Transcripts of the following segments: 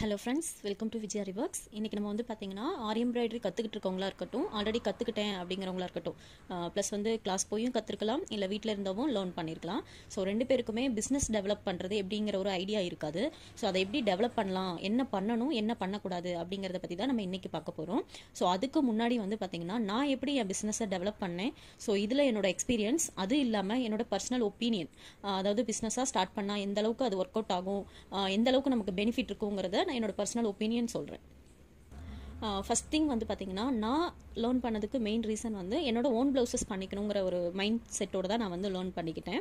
hello friends welcome to Vijay ரிவர்க்ஸ் இன்றைக்கி நம்ம வந்து பார்த்தீங்கன்னா ஆரி எம்ப்ராய்டரி கற்றுக்கிட்டு இருக்கவங்களா இருக்கட்டும் ஆல்ரெடி கற்றுக்கிட்டேன் அப்படிங்கிறவங்களா இருக்கட்டும் ப்ளஸ் வந்து கிளாஸ் போயும் கற்றுக்கலாம் இல்லை வீட்டில் இருந்தவும் லேர்ன் பண்ணியிருக்கலாம் ஸோ ரெண்டு பேருக்குமே பிஸ்னஸ் டெவலப் பண்ணுறது எப்படிங்கிற ஒரு ஐடியா இருக்காது ஸோ அதை எப்படி டெவலப் பண்ணலாம் என்ன பண்ணணும் என்ன பண்ணக்கூடாது அப்படிங்கிறத பற்றி தான் நம்ம இன்றைக்கி பார்க்க போகிறோம் ஸோ அதுக்கு முன்னாடி வந்து பார்த்தீங்கன்னா நான் எப்படி என் பிஸ்னஸை டெவலப் பண்ணேன் ஸோ இதில் என்னோட எக்ஸ்பீரியன்ஸ் அது இல்லாமல் என்னோட பர்சனல் ஒப்பீனியன் அதாவது பிஸ்னஸாக ஸ்டார்ட் பண்ணால் எந்த அளவுக்கு அது ஒர்க் அவுட் ஆகும் எந்த அளவுக்கு நமக்கு பெனிஃபிட் இருக்குங்கிறத நான் என்னோட பர்சனல் ஒப்பீனியன் சொல்கிறேன் ஃபஸ்ட் திங் வந்து பார்த்திங்கன்னா நான் லேர்ன் பண்ணதுக்கு மெயின் ரீசன் வந்து என்னோட ஓன் ப்ளவுசஸ் பண்ணிக்கணுங்கிற ஒரு மைண்ட் செட்டோடு தான் நான் வந்து லேர்ன் பண்ணிக்கிட்டேன்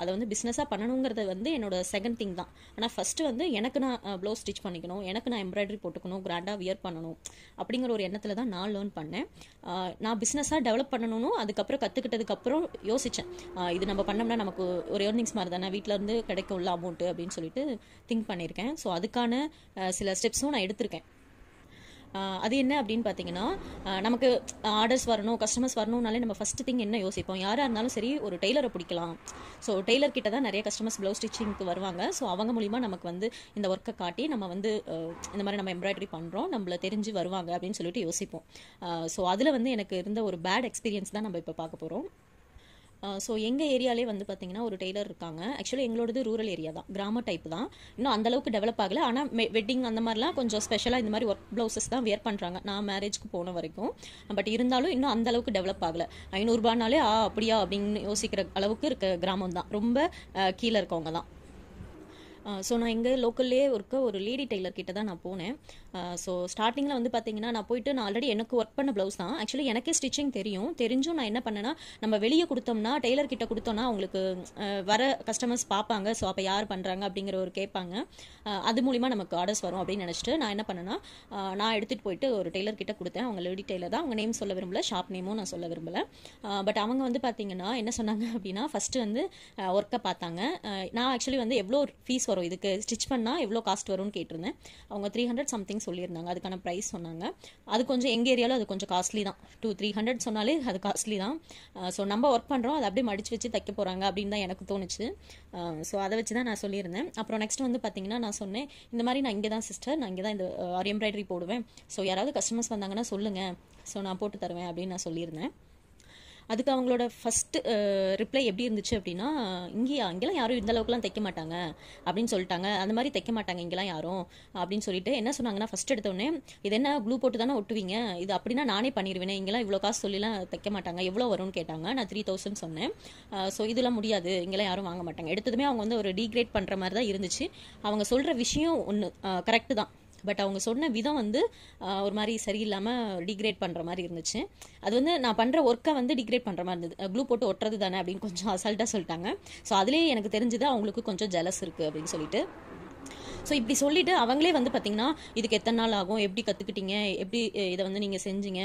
அதை வந்து பிஸ்னஸாக பண்ணணுங்கிறது வந்து என்னோட செகண்ட் திங் தான் ஆனால் ஃபஸ்ட்டு வந்து எனக்கு நான் ப்ளவுஸ் ஸ்டிச் பண்ணிக்கணும் எனக்கு நான் எம்ப்ராய்டரி போட்டுக்கணும் கிராண்டாக வியர் பண்ணணும் அப்படிங்கிற ஒரு எண்ணத்தில் தான் நான் லேர்ன் பண்ணேன் நான் பிஸ்னஸாக டெவலப் பண்ணணும் அதுக்கப்புறம் கற்றுக்கிட்டதுக்கப்புறம் யோசித்தேன் இது நம்ம பண்ணோம்னா நமக்கு ஒரு ஏர்னிங்ஸ் மாதிரி தானே வீட்டிலேருந்து கிடைக்கும் உள்ள அமௌண்ட்டு அப்படின்னு சொல்லிட்டு திங்க் பண்ணியிருக்கேன் ஸோ அதுக்கான சில ஸ்டெப்ஸும் நான் எடுத்திருக்கேன் அது என்ன அப்படின்னு பார்த்தீங்கன்னா நமக்கு ஆர்டர்ஸ் வரணும் கஸ்டமர்ஸ் வரணும்னாலே நம்ம ஃபஸ்ட்டு திங் என்ன யோசிப்போம் யாராக இருந்தாலும் சரி ஒரு டெய்லரை பிடிக்கலாம் ஸோ டெய்லர் கிட்ட தான் நிறைய கஸ்டமர்ஸ் ப்ளவுஸ் ஸ்டிச்சிங்க்கு வருவாங்க ஸோ அவங்க மூலிமா நமக்கு வந்து இந்த ஒர்க்கை காட்டி நம்ம வந்து இந்த மாதிரி நம்ம எம்ப்ராய்டரி பண்ணுறோம் நம்மளை தெரிஞ்சு வருவாங்க அப்படின்னு சொல்லிட்டு யோசிப்போம் ஸோ அதில் வந்து எனக்கு இருந்த ஒரு பேட் எக்ஸ்பீரியன்ஸ் தான் நம்ம இப்போ பார்க்க போகிறோம் ஸோ எங்கள் ஏரியாலே வந்து பார்த்தீங்கன்னா ஒரு டெய்லர் இருக்காங்க ஆக்சுவலி எங்களோடது ரூரல் ஏரியா தான் கிராம டைப் தான் இன்னும் அந்தளவுக்கு டெவலப் ஆகலை ஆனால் வெட்டிங் அந்த மாதிரிலாம் கொஞ்சம் ஸ்பெஷலாக இந்த மாதிரி ஒர்க் ப்ளவுசஸ் தான் வேர் பண்ணுறாங்க நான் மேரேஜ்க்கு போன வரைக்கும் பட் இருந்தாலும் இன்னும் அந்தளவுக்கு டெவலப் ஆகலை ஐநூறுபானாலே ஆ அப்படியா அப்படின்னு யோசிக்கிற அளவுக்கு இருக்க கிராமம் தான் ரொம்ப கீழே இருக்கவங்க தான் ஸோ நான் இங்கே லோக்கல்லே இருக்க ஒரு லேடி டெய்லர் கிட்ட தான் நான் போனேன் ஸோ ஸ்டார்டிங்கில் வந்து பார்த்தீங்கன்னா நான் போயிட்டு நான் ஆல்ரெடி எனக்கு ஒர்க் பண்ண ப்ளவுஸ் தான் ஆக்சுவலி எனக்கே ஸ்டிச்சிங் தெரியும் தெரிஞ்சும் நான் என்ன பண்ணேன்னா நம்ம வெளியே கொடுத்தோம்னா டெய்லர் கிட்ட கொடுத்தோம்னா அவங்களுக்கு வர கஸ்டமர்ஸ் பார்ப்பாங்க ஸோ அப்போ யார் பண்ணுறாங்க அப்படிங்கிற ஒரு கேட்பாங்க அது மூலிமா நமக்கு ஆர்டர்ஸ் வரும் அப்படின்னு நினச்சிட்டு நான் என்ன பண்ணேன்னா நான் எடுத்துகிட்டு போயிட்டு ஒரு டெய்லர் கிட்ட கொடுத்தேன் அவங்க லேடி டெய்லர் தான் அவங்க நேம் சொல்ல விரும்பல ஷாப் நேமும் நான் சொல்ல விரும்பல பட் அவங்க வந்து பார்த்தீங்கன்னா என்ன சொன்னாங்க அப்படின்னா ஃபஸ்ட்டு வந்து ஒர்க்கை பார்த்தாங்க நான் ஆக்சுவலி வந்து எவ்வளோ ஃபீஸ் வரும் வரும் இதுக்கு ஸ்டிச் பண்ணால் எவ்வளோ காஸ்ட் வரும்னு கேட்டிருந்தேன் அவங்க த்ரீ ஹண்ட்ரட் சம்திங் சொல்லியிருந்தாங்க அதுக்கான ப்ரைஸ் சொன்னாங்க அது கொஞ்சம் எங்கள் ஏரியாவில் அது கொஞ்சம் காஸ்ட்லி தான் டூ த்ரீ ஹண்ட்ரட் சொன்னாலே அது காஸ்ட்லி தான் ஸோ நம்ம ஒர்க் பண்ணுறோம் அதை அப்படியே மடித்து வச்சு தைக்க போகிறாங்க அப்படின்னு தான் எனக்கு தோணுச்சு ஸோ அதை வச்சு தான் நான் சொல்லியிருந்தேன் அப்புறம் நெக்ஸ்ட் வந்து பார்த்தீங்கன்னா நான் சொன்னேன் இந்த மாதிரி நான் இங்கே தான் சிஸ்டர் நான் இங்கே தான் இந்த எம்ப்ராய்டரி போடுவேன் ஸோ யாராவது கஸ்டமர்ஸ் வந்தாங்கன்னா சொல்லுங்கள் ஸோ நான் போட்டு தருவேன் அப்படின்னு நான் சொல்லியிருந்தேன் அதுக்கு அவங்களோட ஃபஸ்ட்டு ரிப்ளை எப்படி இருந்துச்சு அப்படின்னா இங்கேயா இங்கெல்லாம் யாரும் இந்த அளவுக்குலாம் தைக்க மாட்டாங்க அப்படின்னு சொல்லிட்டாங்க அந்த மாதிரி தைக்க மாட்டாங்க இங்கெல்லாம் யாரும் அப்படின்னு சொல்லிட்டு என்ன சொன்னாங்கன்னா ஃபஸ்ட் எடுத்தோடனே இது என்ன க்ளூ போட்டு தானே ஒட்டுவீங்க இது அப்படின்னா நானே பண்ணிடுவேன் இங்கெல்லாம் இவ்வளோ காசு சொல்லிலாம் தைக்க மாட்டாங்க எவ்வளோ வரும்னு கேட்டாங்க நான் த்ரீ தௌசண்ட் சொன்னேன் ஸோ இதெல்லாம் முடியாது இங்கெல்லாம் யாரும் வாங்க மாட்டாங்க எடுத்ததுமே அவங்க வந்து ஒரு டீக்ரேட் பண்ணுற மாதிரி தான் இருந்துச்சு அவங்க சொல்கிற விஷயம் ஒன்று கரெக்டு தான் பட் அவங்க சொன்ன விதம் வந்து ஒரு மாதிரி சரியில்லாமல் டிகிரேட் பண்ணுற மாதிரி இருந்துச்சு அது வந்து நான் பண்ணுற ஒர்க்கை வந்து டிகிரேட் பண்ணுற மாதிரி இருந்தது க்ளூ போட்டு ஒட்டுறது தானே அப்படின்னு கொஞ்சம் அசால்ட்டாக சொல்லிட்டாங்க ஸோ அதுலேயே எனக்கு தெரிஞ்சுது அவங்களுக்கு கொஞ்சம் ஜலஸ் இருக்குது அப்படின்னு சொல்லிட்டு ஸோ இப்படி சொல்லிட்டு அவங்களே வந்து பார்த்தீங்கன்னா இதுக்கு எத்தனை நாள் ஆகும் எப்படி கற்றுக்கிட்டீங்க எப்படி இதை வந்து நீங்கள் செஞ்சீங்க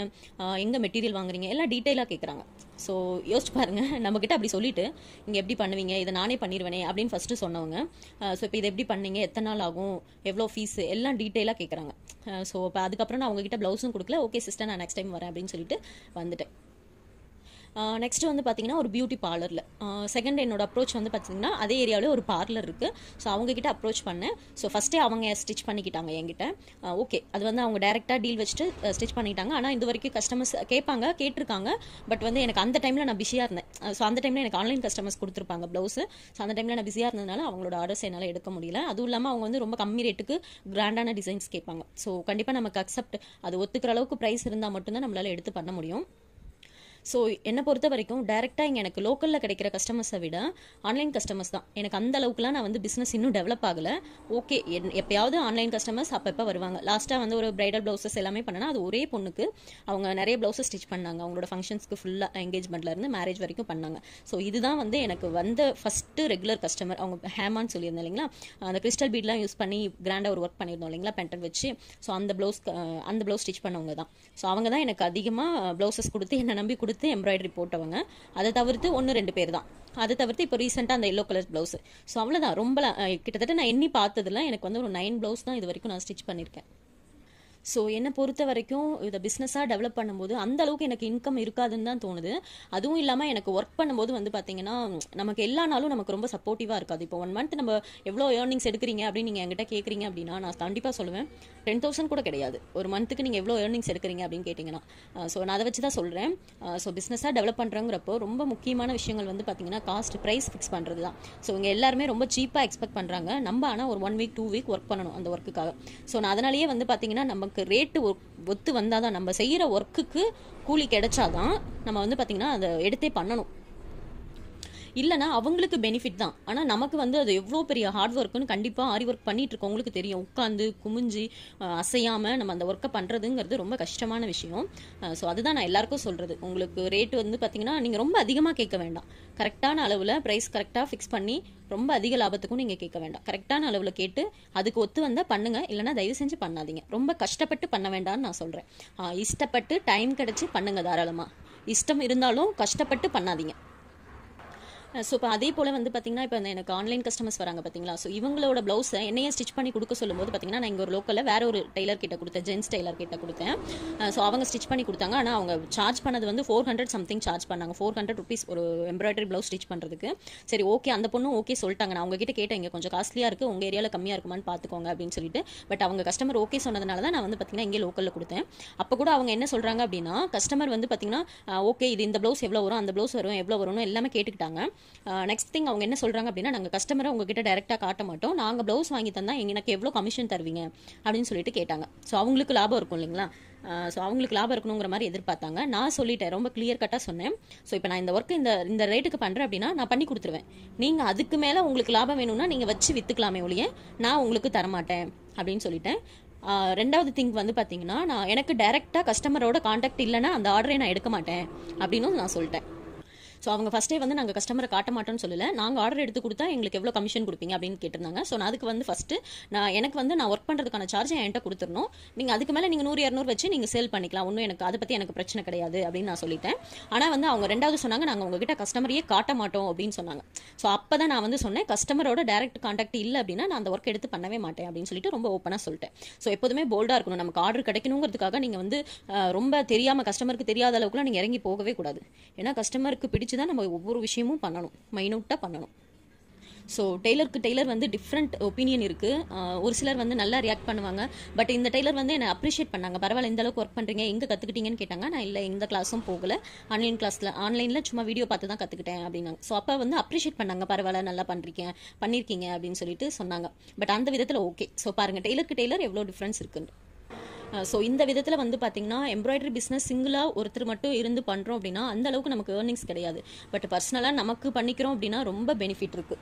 எங்கே மெட்டீரியல் வாங்குறீங்க எல்லாம் டீட்டெயிலாக கேட்குறாங்க ஸோ யோசிச்சு பாருங்கள் நம்மக்கிட்ட அப்படி சொல்லிட்டு இங்கே எப்படி பண்ணுவீங்க இதை நானே பண்ணிடுவேனே அப்படின்னு ஃபஸ்ட்டு சொன்னவங்க ஸோ இப்போ இதை எப்படி பண்ணீங்க எத்தனை நாள் ஆகும் எவ்வளோ ஃபீஸ் எல்லாம் டீட்டெயிலாக கேட்குறாங்க ஸோ இப்போ அதுக்கப்புறம் நான் அவங்ககிட்ட ப்ளவுஸும் கொடுக்கல ஓகே சிஸ்டர் நான் நெக்ஸ்ட் டைம் வரேன் அப்படின்னு சொல்லிட்டு வந்துட்டேன் நெக்ஸ்ட்டு வந்து பார்த்தீங்கன்னா ஒரு பியூட்டி பார்லரில் செகண்ட் என்னோட அப்ரோச் வந்து பார்த்தீங்கன்னா அதே ஏரியாவில் ஒரு பார்லர் இருக்குது ஸோ அவங்கக்கிட்ட அப்ரோச் பண்ணேன் ஸோ ஃபஸ்ட்டே அவங்க ஸ்டிச் பண்ணிக்கிட்டாங்க என்கிட்ட ஓகே அது வந்து அவங்க டேரெக்டாக டீல் வச்சுட்டு ஸ்டிச் பண்ணிக்கிட்டாங்க ஆனால் இது வரைக்கும் கஸ்டமர்ஸ் கேட்பாங்க கேட்டிருக்காங்க பட் வந்து எனக்கு அந்த டைமில் நான் பிஸியாக இருந்தேன் ஸோ அந்த டைமில் எனக்கு ஆன்லைன் கஸ்டமர்ஸ் கொடுத்துருப்பாங்க ப்ளவுஸு ஸோ அந்த டைமில் நான் பிஸியாக இருந்ததுனால அவங்களோட ஆர்டர்ஸ் என்னால் எடுக்க முடியல அதுவும் இல்லாமல் அவங்க வந்து ரொம்ப கம்மி ரேட்டுக்கு கிராண்டான டிசைன்ஸ் கேட்பாங்க ஸோ கண்டிப்பாக நமக்கு அக்செப்ட் அது ஒத்துக்கிற அளவுக்கு ப்ரைஸ் இருந்தால் மட்டும்தான் நம்மளால் எடுத்து பண்ண முடியும் ஸோ என்னை பொறுத்த வரைக்கும் டேரெக்டாக இங்கே எனக்கு லோக்கலில் கிடைக்கிற கஸ்டமர்ஸை விட ஆன்லைன் கஸ்டமர்ஸ் தான் எனக்கு அந்த அளவுக்குலாம் நான் வந்து பிஸ்னஸ் இன்னும் டெவலப் ஆகலை ஓகே என் எப்பயாவது ஆன்லைன் கஸ்டமர்ஸ் அப்பப்போ வருவாங்க லாஸ்ட்டாக வந்து ஒரு பிரைடல் ப்ளவுசஸ் எல்லாமே பண்ணனா அது ஒரே பொண்ணுக்கு அவங்க நிறைய ப்ளவுசஸ் ஸ்டிச் பண்ணாங்க அவங்களோட ஃபங்க்ஷன்ஸ்க்கு ஃபுல்லாக எங்கேஜ்மெண்ட்லேருந்து மேரேஜ் வரைக்கும் பண்ணாங்க ஸோ இதுதான் வந்து எனக்கு வந்த ஃபஸ்ட்டு ரெகுலர் கஸ்டமர் அவங்க ஹேமான்னு சொல்லியிருந்தேன் இல்லைங்களா அந்த கிறிஸ்டல் பீட்லாம் யூஸ் பண்ணி கிராண்டாக ஒரு ஒர்க் பண்ணியிருந்தோம் இல்லைங்களா பென்டன் வச்சு ஸோ அந்த ப்ளவுஸ் அந்த ப்ளவுஸ் ஸ்டிச் பண்ணவங்க தான் ஸோ அவங்க தான் எனக்கு அதிகமாக ப்ளவுசஸ் கொடுத்து என்னை நம்பி கொடுத்து தவிர்த்து எம்ப்ராய்டரி போட்டவங்க அதை தவிர்த்து ஒன்று ரெண்டு பேர் தான் அதை தவிர்த்து இப்போ ரீசெண்டாக அந்த எல்லோ கலர் பிளவுஸ் ஸோ அவ்வளோதான் ரொம்ப கிட்டத்தட்ட நான் எண்ணி பார்த்ததில் எனக்கு வந்து ஒரு நைன் ப்ளவுஸ் தான் இது வரைக்கும் நான் ஸ்டிச் பண்ணியிருக்கேன் ஸோ என்னை பொறுத்த வரைக்கும் இதை பிஸ்னஸாக டெவலப் பண்ணும்போது அந்த அளவுக்கு எனக்கு இன்கம் இருக்காதுன்னு தான் தோணுது அதுவும் இல்லாமல் எனக்கு ஒர்க் பண்ணும்போது வந்து பார்த்தீங்கன்னா நமக்கு எல்லா நாளும் நமக்கு ரொம்ப சப்போர்ட்டிவாக இருக்காது இப்போ ஒன் மந்த் நம்ம எவ்வளோ ஏர்னிங்ஸ் எடுக்கிறீங்க அப்படின்னு நீங்கள் என்கிட்ட கேட்குறீங்க அப்படின்னா நான் கண்டிப்பாக சொல்லுவேன் டென் தௌசண்ட் கூட கிடையாது ஒரு மந்த்துக்கு நீங்கள் எவ்வளோ ஏர்னிங்ஸ் எடுக்கிறீங்க அப்படின்னு கேட்டிங்கன்னா ஸோ நான் அதை வச்சு தான் சொல்கிறேன் ஸோ பிஸ்னஸாக டெவலப் பண்ணுறங்கிறப்போ ரொம்ப முக்கியமான விஷயங்கள் வந்து பார்த்தீங்கன்னா காஸ்ட் ப்ரைஸ் ஃபிக்ஸ் பண்ணுறது தான் ஸோ இங்கே எல்லாருமே ரொம்ப சீப்பாக எக்ஸ்பெக்ட் பண்ணுறாங்க நம்ம ஆனால் ஒரு one week two week work பண்ணணும் அந்த ஒர்க்குக்காக ஸோ நான் அதனாலேயே வந்து பார்த்தீங்கன்னா நம்ம நமக்கு ரேட்டு ஒத்து வந்தால் தான் நம்ம செய்கிற ஒர்க்குக்கு கூலி கிடைச்சாதான் நம்ம வந்து பார்த்திங்கன்னா அதை எடுத்தே பண்ணணும் இல்லைனா அவங்களுக்கு பெனிஃபிட் தான் ஆனால் நமக்கு வந்து அது எவ்வளோ பெரிய ஹார்ட் ஒர்க்குன்னு கண்டிப்பாக ஆரி ஒர்க் பண்ணிட்டு இருக்கவங்களுக்கு தெரியும் உட்காந்து குமிஞ்சு அசையாமல் நம்ம அந்த ஒர்க்கை பண்ணுறதுங்கிறது ரொம்ப கஷ்டமான விஷயம் ஸோ அதுதான் நான் எல்லாருக்கும் சொல்கிறது உங்களுக்கு ரேட் வந்து பார்த்தீங்கன்னா நீங்கள் ரொம்ப அதிகமாக கேட்க வேண்டாம் கரெக்டான அளவில் ப்ரைஸ் கரெக்டாக ஃபிக்ஸ் பண்ணி ரொம்ப அதிக லாபத்துக்கும் நீங்கள் கேட்க வேண்டாம் கரெக்டான அளவில் கேட்டு அதுக்கு ஒத்து வந்தால் பண்ணுங்கள் இல்லைனா தயவு செஞ்சு பண்ணாதீங்க ரொம்ப கஷ்டப்பட்டு பண்ண வேண்டாம்னு நான் சொல்கிறேன் இஷ்டப்பட்டு டைம் கிடச்சி பண்ணுங்கள் தாராளமாக இஷ்டம் இருந்தாலும் கஷ்டப்பட்டு பண்ணாதீங்க ஸோ இப்போ அதே போல் வந்து பார்த்தீங்கன்னா இப்போ எனக்கு ஆன்லைன் கஸ்டமர்ஸ் வராங்க பார்த்தீங்களா ஸோ இவங்களோட ப்ளவுஸை என்னையே ஸ்டிச் பண்ணி கொடுக்க சொல்லும்போது பார்த்தீங்கன்னா நான் இங்கே ஒரு லோக்கலில் வேற ஒரு டெய்லர் கிட்ட கொடுத்தேன் ஜென்ஸ் டெய்லர் கிட்ட கொடுத்தேன் ஸோ அவங்க ஸ்டிச் பண்ணி கொடுத்தாங்க ஆனால் அவங்க சார்ஜ் பண்ணது வந்து ஃபோர் ஹண்ட்ரட் சம்திங் சார்ஜ் பண்ணாங்க ஃபோர் ஹண்ட்ரட் ருபீஸ் ஒரு எம்ப்ராய்டரி ப்ளவுஸ் ஸ்டிச் பண்ணுறதுக்கு சரி ஓகே அந்த பொண்ணும் ஓகே சொல்லிட்டாங்க நான் உங்ககிட்ட கேட்டேன் இங்கே கொஞ்சம் காஸ்ட்லியாக இருக்குது உங்கள் ஏரியாவில் கம்மியாக இருக்குமான்னு பார்த்துக்கோங்க அப்படின்னு சொல்லிட்டு பட் அவங்க கஸ்டமர் ஓகே சொன்னதுனால தான் நான் வந்து பார்த்தீங்கன்னா இங்கே லோக்கலில் கொடுத்தேன் அப்போ கூட அவங்க என்ன சொல்கிறாங்க அப்படின்னா கஸ்டமர் வந்து பார்த்தீங்கன்னா ஓகே இது இந்த ப்ளவுஸ் எவ்வளோ வரும் அந்த ப்ளவுஸ் வரும் எவ்வளோ வரும்னு எல்லாமே கேட்டுக்கிட்டாங்க நெக்ஸ்ட் திங் அவங்க என்ன சொல்கிறாங்க அப்படின்னா நாங்கள் கஸ்டமரை உங்ககிட்ட டேரெக்டாக காட்ட மாட்டோம் நாங்கள் ப்ளவுஸ் வாங்கி தந்தால் எனக்கு எவ்வளோ கமிஷன் தருவீங்க அப்படின்னு சொல்லிட்டு கேட்டாங்க ஸோ அவங்களுக்கு லாபம் இருக்கும் இல்லைங்களா ஸோ அவங்களுக்கு லாபம் இருக்கணுங்கிற மாதிரி எதிர்பார்த்தாங்க நான் சொல்லிட்டேன் ரொம்ப கிளியர் கட்டாக சொன்னேன் ஸோ இப்போ நான் இந்த ஒர்க்கு இந்த இந்த ரேட்டுக்கு பண்ணுறேன் அப்படின்னா நான் பண்ணி கொடுத்துருவேன் நீங்கள் அதுக்கு மேலே உங்களுக்கு லாபம் வேணும்னா நீங்கள் வச்சு விற்றுக்கலாமே ஒழிய நான் உங்களுக்கு தரமாட்டேன் அப்படின்னு சொல்லிட்டேன் ரெண்டாவது திங்க் வந்து பார்த்தீங்கன்னா நான் எனக்கு டைரெக்டாக கஸ்டமரோட காண்டாக்ட் இல்லைன்னா அந்த ஆர்டரை நான் எடுக்க மாட்டேன் அப்படின்னு நான் சொல்லிட்டேன் ஸோ அவங்க ஃபஸ்ட்டே வந்து நாங்கள் கஸ்டமரை காட்ட மாட்டோம்னு சொல்லலை நாங்கள் ஆர்டர் எடுத்து கொடுத்தா எங்களுக்கு எவ்வளோ கமிஷன் கொடுப்பீங்க அப்படின்னு கேட்டிருந்தாங்க ஸோ நான் அதுக்கு வந்து ஃபஸ்ட்டு நான் எனக்கு வந்து நான் ஒர்க் பண்ணுறதுக்கான சார்ஜ் என்கிட்ட கொடுத்துடணும் நீங்கள் அதுக்கு மேலே நீங்கள் நூறு இரநூறு வச்சு நீங்கள் சேல் பண்ணிக்கலாம் ஒன்றும் எனக்கு அதை பற்றி எனக்கு பிரச்சனை கிடையாது அப்படின்னு நான் சொல்லிட்டேன் ஆனால் வந்து அவங்க ரெண்டாவது சொன்னாங்க நாங்கள் உங்ககிட்ட கஸ்டமரையே காட்ட மாட்டோம் அப்படின்னு சொன்னாங்க ஸோ அப்போ தான் நான் வந்து சொன்னேன் கஸ்டமரோட டேரக்ட் காண்டாக்ட் இல்லை அப்படின்னா நான் அந்த ஒர்க் எடுத்து பண்ணவே மாட்டேன் அப்படின்னு சொல்லிட்டு ரொம்ப ஓப்பனாக சொல்லிட்டேன் ஸோ எப்போதுமே போல்டாக இருக்கணும் நமக்கு ஆர்டர் கிடைக்கணுங்கிறதுக்காக நீங்கள் வந்து ரொம்ப தெரியாமல் கஸ்டமருக்கு தெரியாத அளவுக்குலாம் நீங்கள் இறங்கி போகவே கூடாது ஏன்னா கஸ்டமருக்கு பிடிச்ச வச்சு தான் நம்ம ஒவ்வொரு விஷயமும் பண்ணணும் மைனூட்டாக பண்ணணும் ஸோ டெய்லருக்கு டெய்லர் வந்து டிஃப்ரெண்ட் ஒப்பீனியன் இருக்குது ஒரு சிலர் வந்து நல்லா ரியாக்ட் பண்ணுவாங்க பட் இந்த டெய்லர் வந்து என்னை அப்ரிஷியேட் பண்ணாங்க பரவாயில்ல இந்த அளவுக்கு ஒர்க் பண்ணுறீங்க எங்கே கற்றுக்கிட்டீங்கன்னு கேட்டாங்க நான் இல்லை எந்த கிளாஸும் போகல ஆன்லைன் கிளாஸில் ஆன்லைனில் சும்மா வீடியோ பார்த்து தான் கற்றுக்கிட்டேன் அப்படின்னாங்க ஸோ அப்போ வந்து அப்ரிஷியேட் பண்ணாங்க பரவாயில்ல நல்லா பண்ணுறீங்க பண்ணியிருக்கீங்க அப்படின்னு சொல்லிட்டு சொன்னாங்க பட் அந்த விதத்தில் ஓகே ஸோ பாருங்கள் டெய்லருக்கு டெய்லர் எவ்வளோ டிஃப்ரென்ஸ் இருக்குன்னு ஸோ இந்த விதத்தில் வந்து பார்த்தீங்கன்னா எம்ப்ராய்டரி பிஸ்னஸ் சிங்கிளாக ஒருத்தர் மட்டும் இருந்து பண்ணுறோம் அப்படின்னா அந்த அளவுக்கு நமக்கு ஏர்னிங்ஸ் கிடையாது பட் பர்சனலாக நமக்கு பண்ணிக்கிறோம் அப்படின்னா ரொம்ப பெனிஃபிட் இருக்குது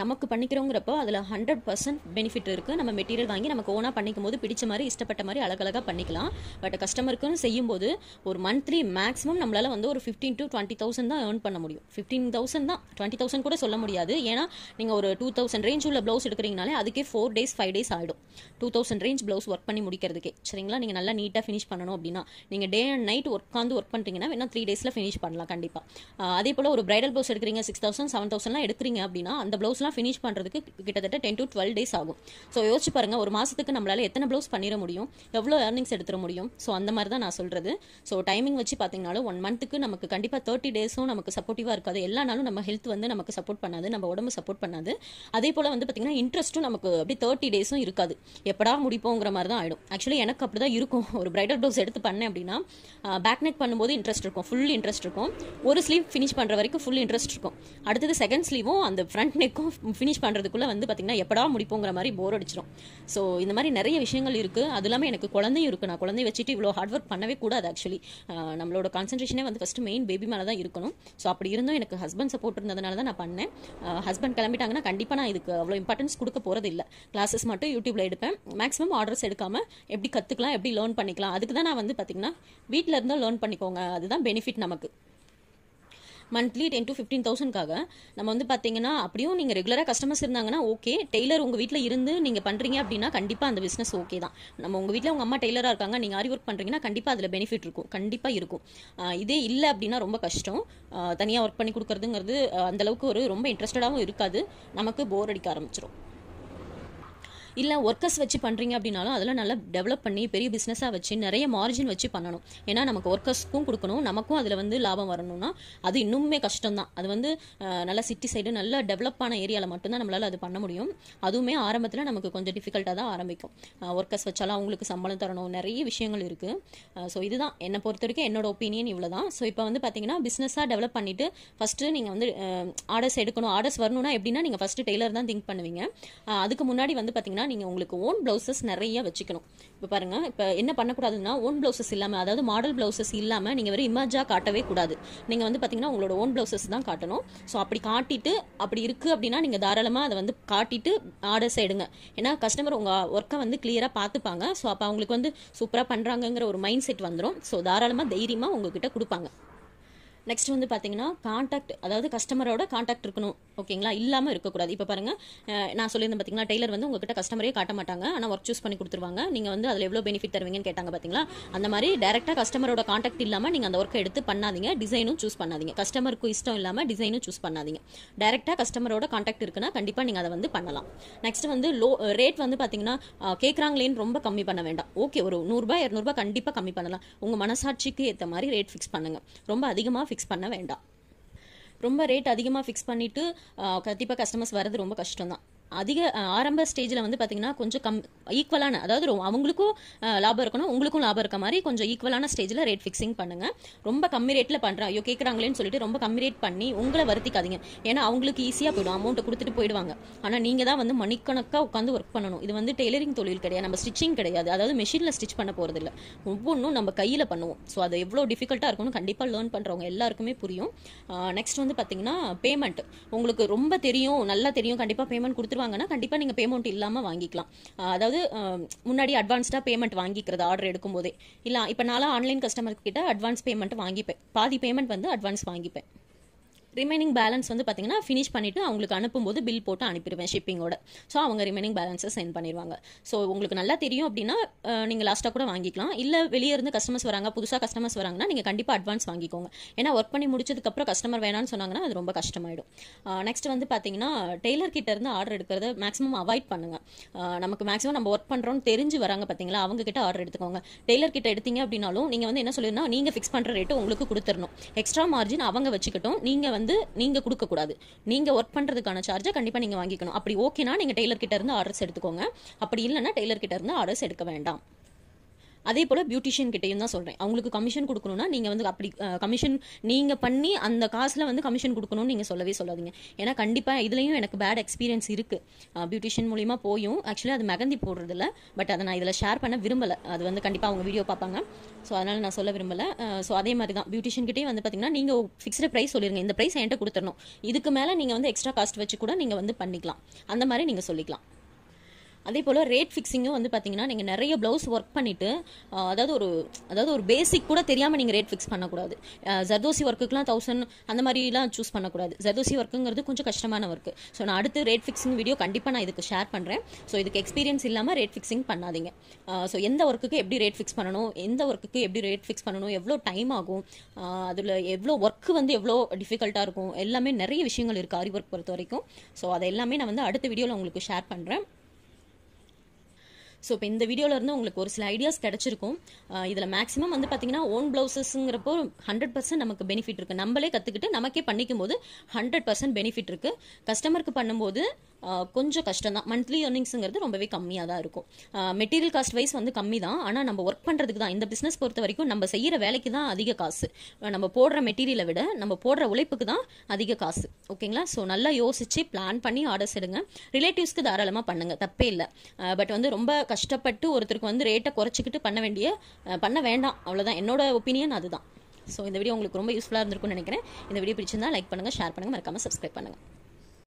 நமக்கு பண்ணிக்கிறோங்கிறப்போ அதில் ஹண்ட்ரட் பர்சன்ட் பெனிஃபிட் இருக்குது நம்ம மெட்டீரியல் வாங்கி நமக்கு ஓனாக பண்ணிக்கும் போது பிடிச்ச மாதிரி இஷ்டப்பட்ட மாதிரி அழகழகாக பண்ணிக்கலாம் பட் கஸ்டமருக்குன்னு செய்யும்போது ஒரு மந்த்லி மேக்ஸிமம் நம்மளால் வந்து ஒரு ஃபிஃப்டீன் டு டுவெண்ட்டி தௌசண்ட் தான் ஏர்ன் பண்ண முடியும் ஃபிஃப்டீன் தௌசண்ட் தான் டுவெண்ட்டி தௌசண்ட் கூட சொல்ல முடியாது ஏன்னா நீங்கள் ஒரு டூ தௌசண்ட் ரேஞ்ச் உள்ள ப்ளவுஸ் எடுக்கிறீங்கனாலே அதுக்கே ஃபோர் டேஸ் ஃபைவ் டேஸ் ஆகிடும் two thousand range blouse work பண்ணி முடிக்கிறதுக்கே சரிங்களா நீங்கள் நல்லா நீட்டாக ஃபினிஷ் பண்ணணும் அப்படின்னா நீங்கள் டே அண்ட் நைட் வந்து ஒர்க் பண்ணுறீங்கன்னா வேணால் த்ரீ டேஸில் ஃபினிஷ் பண்ணலாம் கண்டிப்பாக அதே போல் ஒரு பிரைடல் ப்ளவுஸ் எடுக்கிறீங்க சிக்ஸ் தௌசண்ட் செவன் தௌசண்ட்லாம் எடுக்கிறீங்க அப்படின்னா அந்த ப்ளவுஸ்லாம் ப்ளவுஸ்லாம் ஃபினிஷ் பண்ணுறதுக்கு கிட்டத்தட்ட டென் டு டுவெல் டேஸ் ஆகும் ஸோ யோசிச்சு பாருங்கள் ஒரு மாதத்துக்கு நம்மளால் எத்தனை ப்ளவுஸ் பண்ணிட முடியும் எவ்வளோ ஏர்னிங்ஸ் எடுத்துட முடியும் ஸோ அந்த மாதிரி தான் நான் சொல்கிறது ஸோ டைமிங் வச்சு பார்த்தீங்கனாலும் ஒன் மந்த்துக்கு நமக்கு கண்டிப்பாக தேர்ட்டி டேஸும் நமக்கு சப்போர்ட்டிவாக இருக்காது எல்லா நாளும் நம்ம ஹெல்த் வந்து நமக்கு சப்போர்ட் பண்ணாது நம்ம உடம்பு சப்போர்ட் பண்ணாது அதே போல் வந்து பார்த்திங்கன்னா இன்ட்ரெஸ்ட்டும் நமக்கு அப்படி தேர்ட்டி டேஸும் இருக்காது எப்படா முடிப்போங்கிற மாதிரி தான் ஆகிடும் ஆக்சுவலி எனக்கு அப்படி தான் இருக்கும் ஒரு பிரைடல் ப்ளவுஸ் எடுத்து பண்ணேன் அப்படின்னா பேக் நெக் பண்ணும்போது இன்ட்ரெஸ்ட் இருக்கும் ஃபுல் இன்ட்ரெஸ்ட் இருக்கும் ஒரு ஸ்லீவ் ஃபினிஷ் பண்ணுற வரைக்கும் ஃபுல் இன்ட்ரெஸ்ட் இருக்கும் அடுத்தது செகண்ட் ஸ்லீவும் அந்த ஃப்ரண்ட் நெக்கும் ஃபினிஷ் பண்ணுறதுக்குள்ளே வந்து பார்த்திங்கன்னா எப்படா முடிப்போங்கிற மாதிரி போர் அடிச்சிடும் ஸோ இந்த மாதிரி நிறைய விஷயங்கள் இருக்குது அது இல்லாமல் எனக்கு குழந்தையும் இருக்குது நான் குழந்தைய வச்சுட்டு இவ்வளோ ஹார்ட் ஒர்க் பண்ணவே கூடாது ஆக்சுவலி நம்மளோட கான்சன்ட்ரேஷனே வந்து ஃபஸ்ட்டு மெயின் பேபி மேலே தான் இருக்கணும் ஸோ அப்படி இருந்தும் எனக்கு ஹஸ்பண்ட் சப்போர்ட் இருந்ததுனால தான் நான் பண்ணேன் ஹஸ்பண்ட் கிளம்பிட்டாங்கன்னா கண்டிப்பாக நான் இதுக்கு அவ்வளோ இம்பார்ட்டன்ஸ் கொடுக்க போகிறது இல்லை கிளாஸஸ் மட்டும் யூடியூப்பில் எடுப்பேன் மேக்ஸிமம் ஆர்டர்ஸ் எடுக்காமல் எப்படி கற்றுக்கலாம் எப்படி லேர்ன் பண்ணிக்கலாம் அதுக்கு தான் நான் வந்து பார்த்திங்கன்னா வீட்டில் இருந்தால் லேர்ன் பண்ணிக்கோங்க அதுதான் பெனிஃபிட் நமக்கு மந்த்லி டென் டு ஃபிஃப்டீன் தௌசண்ட்காக நம்ம வந்து பார்த்தீங்கன்னா அப்படியும் நீங்கள் ரெகுலராக கஸ்டமர்ஸ் இருந்தாங்கன்னா ஓகே டெய்லர் உங்கள் வீட்டில் இருந்து நீங்கள் பண்ணுறீங்க அப்படின்னா கண்டிப்பாக அந்த பிஸ்னஸ் ஓகே தான் நம்ம உங்கள் வீட்டில் உங்கள் அம்மா டெய்லராக இருக்காங்க நீங்கள் ஆரி ஒர்க் பண்ணுறீங்கன்னா கண்டிப்பாக அதில் பெனிஃபிட் இருக்கும் கண்டிப்பாக இருக்கும் இதே இல்லை அப்படின்னா ரொம்ப கஷ்டம் தனியாக ஒர்க் பண்ணி கொடுக்குறதுங்கிறது அந்தளவுக்கு ஒரு ரொம்ப இன்ட்ரெஸ்டடாகவும் இருக்காது நமக்கு போர் அடிக்க ஆரம்பிச்சிடும் இல்லை ஒர்க்கர்ஸ் வச்சு பண்ணுறீங்க அப்படின்னாலும் அதெல்லாம் நல்லா டெவலப் பண்ணி பெரிய பிஸ்னஸாக வச்சு நிறைய மார்ஜின் வச்சு பண்ணணும் ஏன்னா நமக்கு ஒர்க்கர்ஸ்க்கும் கொடுக்கணும் நமக்கும் அதில் வந்து லாபம் வரணும்னா அது இன்னுமே கஷ்டம் தான் அது வந்து நல்ல சிட்டி சைடு நல்ல டெவலப் ஆன ஏரியாவில் மட்டும்தான் நம்மளால் அது பண்ண முடியும் அதுவுமே ஆரம்பத்தில் நமக்கு கொஞ்சம் டிஃபிகல்ட்டாக தான் ஆரம்பிக்கும் ஒர்க்கர்ஸ் வச்சாலும் அவங்களுக்கு சம்பளம் தரணும் நிறைய விஷயங்கள் இருக்குது ஸோ இதுதான் என்னை பொறுத்த வரைக்கும் என்னோட ஒப்பீனியன் இவ்வளோ தான் ஸோ இப்போ வந்து பார்த்தீங்கன்னா பிஸ்னஸாக டெவலப் பண்ணிவிட்டு ஃபஸ்ட்டு நீங்கள் வந்து ஆர்டர்ஸ் எடுக்கணும் ஆர்டர்ஸ் வரணும்னா எப்படின்னா நீங்கள் ஃபஸ்ட்டு டெய்லர் தான் திங்க் பண்ணுவீங்க அதுக்கு முன்னாடி வந்து பார்த்தீங்கன்னா அப்படின்னா நீங்கள் உங்களுக்கு ஓன் ப்ளவுசஸ் நிறைய வச்சுக்கணும் இப்போ பாருங்கள் இப்போ என்ன பண்ணக்கூடாதுன்னா ஓன் ப்ளவுசஸ் இல்லாமல் அதாவது மாடல் ப்ளவுசஸ் இல்லாமல் நீங்கள் வெறும் இமேஜாக காட்டவே கூடாது நீங்கள் வந்து பார்த்தீங்கன்னா உங்களோட ஓன் ப்ளவுசஸ் தான் காட்டணும் ஸோ அப்படி காட்டிட்டு அப்படி இருக்குது அப்படின்னா நீங்கள் தாராளமாக அதை வந்து காட்டிட்டு ஆர்டர்ஸ் எடுங்க ஏன்னா கஸ்டமர் உங்கள் ஒர்க்கை வந்து கிளியராக பார்த்துப்பாங்க ஸோ அப்போ அவங்களுக்கு வந்து சூப்பராக பண்ணுறாங்கங்கிற ஒரு மைண்ட் செட் வந்துடும் ஸோ தாராளமாக தைரியமாக உங்ககிட்ட கொடுப்பாங்க நெக்ஸ்ட் வந்து பார்த்தீங்கன்னா காண்டாக்ட் அதாவது கஸ்டமரோட காண்டாக்ட் இருக்கணும் ஓகேங்களா இல்லாமல் இருக்கக்கூடாது இப்போ பாருங்க நான் சொல்லியிருந்தேன் பார்த்தீங்கன்னா டெய்லர் வந்து உங்ககிட்ட கஸ்டமரே காட்ட மாட்டாங்க ஆனால் ஒர்க் சூஸ் பண்ணி கொடுத்துருவாங்க நீங்கள் வந்து அதில் எவ்வளோ பெனிஃபிட் தருவீங்கன்னு கேட்டாங்க பார்த்தீங்களா அந்த மாதிரி டேரெக்டாக கஸ்டமரோட காண்டாக்ட் இல்லாமல் நீங்கள் அந்த ஒர்க்கை எடுத்து பண்ணாதீங்க டிசைனும் சூஸ் பண்ணாதீங்க கஸ்டமருக்கு இஷ்டம் இல்லாமல் டிசைனும் சூஸ் பண்ணாதீங்க டேரெக்டாக கஸ்டமரோட காண்டாக்ட் இருக்குன்னா கண்டிப்பாக நீங்கள் அதை வந்து பண்ணலாம் நெக்ஸ்ட் வந்து லோ ரேட் வந்து பார்த்தீங்கன்னா கேட்குறாங்களேன்னு ரொம்ப கம்மி பண்ண வேண்டாம் ஓகே ஒரு நூறுரூபா இரநூறுபா கண்டிப்பாக கம்மி பண்ணலாம் உங்கள் மனசாட்சிக்கு ஏற்ற மாதிரி ரேட் ஃபிக்ஸ் பண்ணுங்கள் ரொம்ப அதிகமாக ஃபிக்ஸ் பண்ண வேண்டாம் ரொம்ப ரேட் அதிகமாக ஃபிக்ஸ் பண்ணிவிட்டு கண்டிப்பாக கஸ்டமர்ஸ் வர்றது ரொம்ப கஷ்டம் தான் அதிக ஆரம்ப ஸ்டேஜில் வந்து பார்த்தீங்கன்னா கொஞ்சம் கம் ஈக்குவலான அதாவது அவங்களுக்கும் லாபம் இருக்கணும் உங்களுக்கும் லாபம் இருக்க மாதிரி கொஞ்சம் ஈக்குவலான ஸ்டேஜில் ரேட் ஃபிக்ஸிங் பண்ணுங்கள் ரொம்ப கம்மி ரேட்டில் பண்ணுறேன் ஐயோ கேட்குறாங்களேன்னு சொல்லிட்டு ரொம்ப கம்மி ரேட் பண்ணி உங்களை வருத்திக்காதீங்க ஏன்னா அவங்களுக்கு ஈஸியாக போயிடும் அமௌண்ட்டை கொடுத்துட்டு போயிடுவாங்க ஆனால் நீங்கள் தான் வந்து மணிக்கணக்காக உட்காந்து ஒர்க் பண்ணணும் இது வந்து டெய்லரிங் தொழில் கிடையாது நம்ம ஸ்டிச்சிங் கிடையாது அதாவது மிஷினில் ஸ்டிச் பண்ண போகிறது இல்லை ஒவ்வொன்றும் நம்ம கையில் பண்ணுவோம் ஸோ அது எவ்வளோ டிஃபிகல்ட்டாக இருக்கும்னு கண்டிப்பாக லேர்ன் பண்ணுறவங்க எல்லாருக்குமே புரியும் நெக்ஸ்ட் வந்து பார்த்தீங்கன்னா பேமெண்ட் உங்களுக்கு ரொம்ப தெரியும் நல்லா தெரியும் கண்டிப்பாக பேமெண்ட் கொடுத்துருவாங்க வாங்கினா கண்டிப்பாக நீங்கள் பேமெண்ட் இல்லாமல் வாங்கிக்கலாம் அதாவது முன்னாடி அட்வான்ஸ்டாக பேமெண்ட் வாங்கிக்கிறது ஆர்டர் எடுக்கும் போதே இல்லை இப்போ நான்லாம் ஆன்லைன் கஸ்டமர் கிட்ட அட்வான்ஸ் பேமெண்ட் வாங்கிப்பேன் பாதி பேமெண்ட் வந்து அட்வான்ஸ் வாங்கிப்பேன் ரிமைனிங் பேலன்ஸ் வந்து பார்த்தீங்கன்னா ஃபினிஷ் பண்ணிவிட்டு அவங்களுக்கு அனுப்பும்போது பில் போட்டு அனுப்பிடுவேன் ஷிப்பிங்கோட ஸோ அவங்க ரிமைனிங் பேலன்ஸை சென்ட் பண்ணிடுவாங்க ஸோ உங்களுக்கு நல்லா தெரியும் அப்படின்னா நீங்கள் லாஸ்ட்டாக கூட வாங்கிக்கலாம் இல்லை வெளியே இருந்து கஸ்டமர்ஸ் வராங்க புதுசாக கஸ்டமர்ஸ் வராங்கன்னா நீங்கள் கண்டிப்பாக அட்வான்ஸ் வாங்கிக்கோங்க ஏன்னா ஒர்க் பண்ணி முடிச்சதுக்கப்புறம் கஸ்டமர் வேணான்னு சொன்னாங்கன்னா அது ரொம்ப கஷ்டமாயிடும் நெக்ஸ்ட் வந்து பார்த்தீங்கன்னா டெய்லர் கிட்ட இருந்து ஆர்டர் எடுக்கிறத மேக்ஸிமம் அவாய்ட் பண்ணுங்க நமக்கு மேக்ஸிமம் நம்ம ஒர்க் பண்ணுறோம்னு தெரிஞ்சு வராங்க பார்த்தீங்களா அவங்க கிட்ட ஆர்டர் எடுத்துக்கோங்க டெய்லர் கிட்ட எடுத்தீங்க அப்படின்னாலும் நீங்கள் வந்து என்ன சொல்லிருந்தா நீங்கள் ஃபிக்ஸ் பண்ணுற ரேட்டு உங்களுக்கு கொடுத்துடணும் எக்ஸ்ட்ரா மார்ஜின் அவங்க வச்சுக்கிட்டோம் நீங்கள் வந்து வந்து நீங்கள் கொடுக்கக்கூடாது நீங்கள் ஒர்க் பண்ணுறதுக்கான சார்ஜை கண்டிப்பாக நீங்கள் வாங்கிக்கணும் அப்படி ஓகேனா நீங்கள் டெய்லர் கிட்ட இருந்து ஆர்டர்ஸ் எடுத்துக்கோங்க அப்படி இல்லைன்னா டெய்லர் கிட்ட இருந்து ஆர்டர்ஸ் எடுக்க வேண்டாம் அதே போல் பியூட்டிஷியன் கிட்டையும் தான் சொல்கிறேன் அவங்களுக்கு கமிஷன் கொடுக்கணும்னா நீங்கள் வந்து அப்படி கமிஷன் நீங்கள் பண்ணி அந்த காசில் வந்து கமிஷன் கொடுக்கணும்னு நீங்கள் சொல்லவே சொல்லாதீங்க ஏன்னா கண்டிப்பாக இதுலேயும் எனக்கு பேட் எக்ஸ்பீரியன்ஸ் இருக்குது பியூட்டிஷியன் மூலியமாக போயும் ஆக்சுவலி அது மகந்தி போடுறதில்ல பட் அதை நான் இதில் ஷேர் பண்ண விரும்பலை அது வந்து கண்டிப்பாக அவங்க வீடியோ பார்ப்பாங்க ஸோ அதனால் நான் சொல்ல விரும்பலை ஸோ அதே மாதிரி தான் பியூட்டிஷியன்கிட்டே வந்து பார்த்தீங்கன்னா நீங்கள் ஃபிக்ஸ்டு ப்ரைஸ் சொல்லிருங்க இந்த ப்ரைஸ் என்கிட்ட கொடுத்துடணும் இதுக்கு மேலே நீங்கள் வந்து எக்ஸ்ட்ரா காஸ்ட் வச்சு கூட நீங்கள் வந்து பண்ணிக்கலாம் அந்த மாதிரி நீங்கள் சொல்லிக்கலாம் அதே போல் ரேட் ஃபிக்ஸிங்கும் வந்து பார்த்தீங்கன்னா நீங்கள் நிறைய ப்ளவுஸ் ஒர்க் பண்ணிவிட்டு அதாவது ஒரு அதாவது ஒரு பேசிக் கூட தெரியாமல் நீங்கள் ரேட் ஃபிக்ஸ் பண்ணக்கூடாது ஜர்தோசி ஒர்க்குக்குலாம் தௌசண்ட் அந்த மாதிரிலாம் சூஸ் பண்ணக்கூடாது ஜர்தோசி ஒர்க்குங்கிறது கொஞ்சம் கஷ்டமான ஒர்க்கு ஸோ நான் அடுத்து ரேட் ஃபிக்ஸிங் வீடியோ கண்டிப்பாக நான் இதுக்கு ஷேர் பண்ணுறேன் ஸோ இதுக்கு எக்ஸ்பீரியன்ஸ் இல்லாமல் ரேட் ஃபிக்ஸிங் பண்ணாதீங்க ஸோ எந்த ஒர்க்குக்கு எப்படி ரேட் ஃபிக்ஸ் பண்ணணும் எந்த ஒர்க்குக்கு எப்படி ரேட் ஃபிக்ஸ் பண்ணணும் எவ்வளோ டைம் ஆகும் அதில் எவ்வளோ ஒர்க்கு வந்து எவ்வளோ டிஃபிகல்ட்டாக இருக்கும் எல்லாமே நிறைய விஷயங்கள் இருக்குது ஆரி ஒர்க் பொறுத்த வரைக்கும் ஸோ அதை எல்லாமே நான் வந்து அடுத்த வீடியோவில் உங்களுக்கு ஷேர் பண்ணுறேன் ஸோ இப்போ இந்த வீடியோலேருந்து உங்களுக்கு ஒரு சில ஐடியாஸ் கிடச்சிருக்கும் இதில் மேக்ஸிமம் வந்து பார்த்தீங்கன்னா ஓன் ப்ளவுசஸ்ங்கிறப்போ ஹண்ட்ரட் பர்சன்ட் நமக்கு பெனிஃபிட் இருக்குது நம்மளே கற்றுக்கிட்டு நமக்கே பண்ணிக்கும் போது ஹண்ட்ரட் பர்சன்ட் பெனிஃபிட் இருக்குது கஸ்டமருக்கு பண்ணும்போது கொஞ்சம் கஷ்டம் தான் மந்த்லி ஏர்னிங்ஸுங்கிறது ரொம்பவே கம்மியாக தான் இருக்கும் மெட்டீரியல் காஸ்ட் வைஸ் வந்து கம்மி தான் ஆனால் நம்ம ஒர்க் பண்ணுறதுக்கு தான் இந்த பிஸ்னஸ் பொறுத்த வரைக்கும் நம்ம செய்கிற வேலைக்கு தான் அதிக காசு நம்ம போடுற மெட்டீரியலை விட நம்ம போடுற உழைப்புக்கு தான் அதிக காசு ஓகேங்களா ஸோ நல்லா யோசித்து பிளான் பண்ணி ஆர்டர்ஸ் எடுங்க ரிலேட்டிவ்ஸ்க்கு தாராளமாக பண்ணுங்கள் தப்பே இல்லை பட் வந்து ரொம்ப கஷ்டப்பட்டு ஒருத்தருக்கு வந்து ரேட்டை குறைச்சிக்கிட்டு பண்ண வேண்டிய பண்ண வேண்டாம் அவ்வளோதான் என்னோட ஒப்பீனியன் அதுதான் ஸோ இந்த வீடியோ உங்களுக்கு ரொம்ப யூஸ்ஃபுல்லாக இருந்திருக்கும்னு நினைக்கிறேன் இந்த வீடியோ பிடிச்சிருந்தா லைக் பண்ணுங்கள் ஷேர் பண்ணுங்கள் மறக்காமல் சப்ஸ்கிரைப் பண்ணுங்கள்